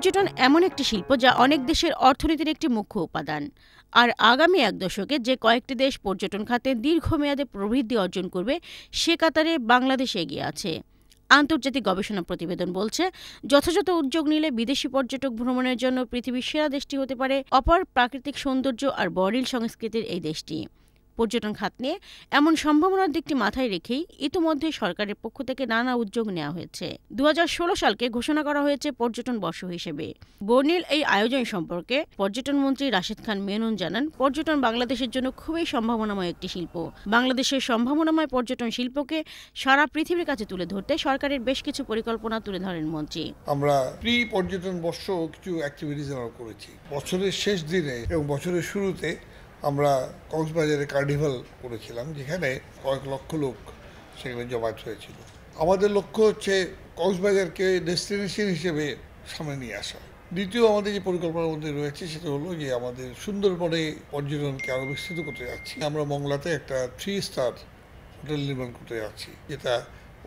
পর্যটন এমন একটি শিল্প যা অনেক দেশের অর্থনীতির একটি মুখ্য উপাদান আর আগামী এক দশকে যে কয়েকটি দেশ পর্যটন খাতে দীর্ঘমেয়াদে প্রবৃদ্ধি অর্জন করবে সে কাতারে বাংলাদেশ এগিয়ে আছে আন্তর্জাতিক গবেষণা প্রতিবেদন বলছে যথাযথ উদ্যোগ নিলে বিদেশি পর্যটক ভ্রমণের জন্য পৃথিবীর সেরা দেশটি হতে পারে অপার প্রাকৃতিক সৌন্দর্য আর বরিল সংস্কৃতির এই দেশটি পর্যটন খাত নিয়ে এমন সম্ভাবনার দিকটি মাথায় রেখেই ইতিমধ্যে সরকারের পক্ষ থেকে নানা উদ্যোগ নেওয়া হয়েছে দু সালকে ঘোষণা করা হয়েছে পর্যটন বর্ষ হিসেবে বর্ণিল এই আয়োজন সম্পর্কে পর্যটন মন্ত্রী রাশেদ খান মেনন জানান পর্যটন বাংলাদেশের জন্য খুবই সম্ভাবনাময় একটি শিল্প বাংলাদেশের সম্ভাবনাময় পর্যটন শিল্পকে সারা পৃথিবীর কাছে তুলে ধরতে সরকারের বেশ কিছু পরিকল্পনা তুলে ধরেন মন্ত্রী আমরা প্রি পর্যটন বর্ষ কিছু অ্যাক্টিভিটিস করেছি বছরের শেষ দিনে এবং বছরের শুরুতে আমরা কক্সবাজারে কার্নিভাল করেছিলাম যেখানে কয়েক লক্ষ লোক সেখানে জমায়েত হয়েছিল আমাদের লক্ষ্য হচ্ছে কক্সবাজারকে ডেস্টিনেশন হিসেবে সামনে নিয়ে আসা দ্বিতীয় আমাদের যে পরিকল্পনার মধ্যে রয়েছে সেটা হলো যে আমাদের সুন্দরবনে পর্যটনকে আরও বিস্তৃত করতে যাচ্ছি আমরা মংলাতে একটা থ্রি স্টার হোটেল নির্মাণ করতে যাচ্ছি যেটা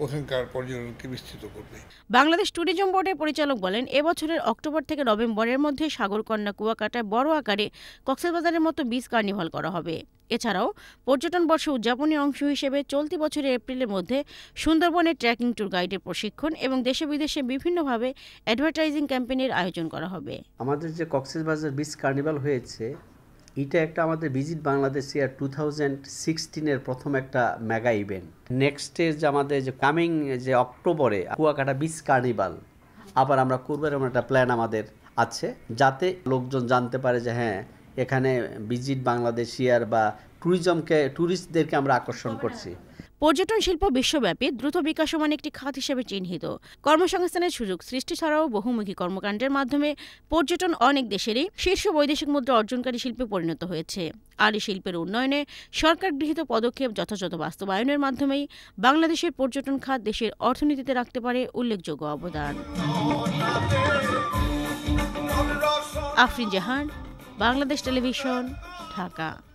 ওখানকার পর্যটনকে বিস্তৃত করবে বাংলাদেশ ট্যুরিজম বোর্ডের পরিচালক বলেন এবছরের অক্টোবর থেকে নভেম্বরের মধ্যে সাগরকন্যা কুয়াকাটায় বড় আকারে কক্সবাজারের মতো বিচ কার্নিভাল করা হবে এছাড়াও পর্যটন বর্ষ উদযাপনের অংশ হিসেবে চলতি বছরের এপ্রিলের মধ্যে সুন্দরবনের ট্রেকিং ট্যুর গাইডের প্রশিক্ষণ এবং দেশে বিদেশে বিভিন্নভাবে অ্যাডভার্টাইজিং ক্যাম্পেইনের আয়োজন করা হবে আমাদের যে কক্সবাজার বিচ কার্নিভাল হয়েছে এটা একটা আমাদের visit Bangladesh year two thousand সিক্সটিনের প্রথম একটা মেগা ইভেন্ট নেক্সট যে আমাদের যে কামিং যে অক্টোবরে কুয়াকাটা বিচ কার্নিভাল আবার আমরা করবো এরকম একটা প্ল্যান আমাদের আছে যাতে লোকজন জানতে পারে যে হ্যাঁ এখানে ভিজিট বাংলাদেশ ইয়ার বা ট্যুরিজমকে ট্যুরিস্টদেরকে আমরা আকর্ষণ করছি পর্যটন শিল্প বিশ্বব্যাপী দ্রুত বিকাশমান একটি খাত হিসেবে চিহ্নিত কর্মসংস্থানের সুযোগ সৃষ্টি ছাড়াও বহুমুখী কর্মকাণ্ডের মাধ্যমে পর্যটন অনেক দেশেরই শীর্ষ বৈদেশিক মুদ্রা অর্জনকারী শিল্পে পরিণত হয়েছে আর এই শিল্পের উন্নয়নে সরকার গৃহীত পদক্ষেপ যথাযথ বাস্তবায়নের মাধ্যমেই বাংলাদেশের পর্যটন খাত দেশের অর্থনীতিতে রাখতে পারে উল্লেখযোগ্য অবদান আফরিন জাহান বাংলাদেশ টেলিভিশন ঢাকা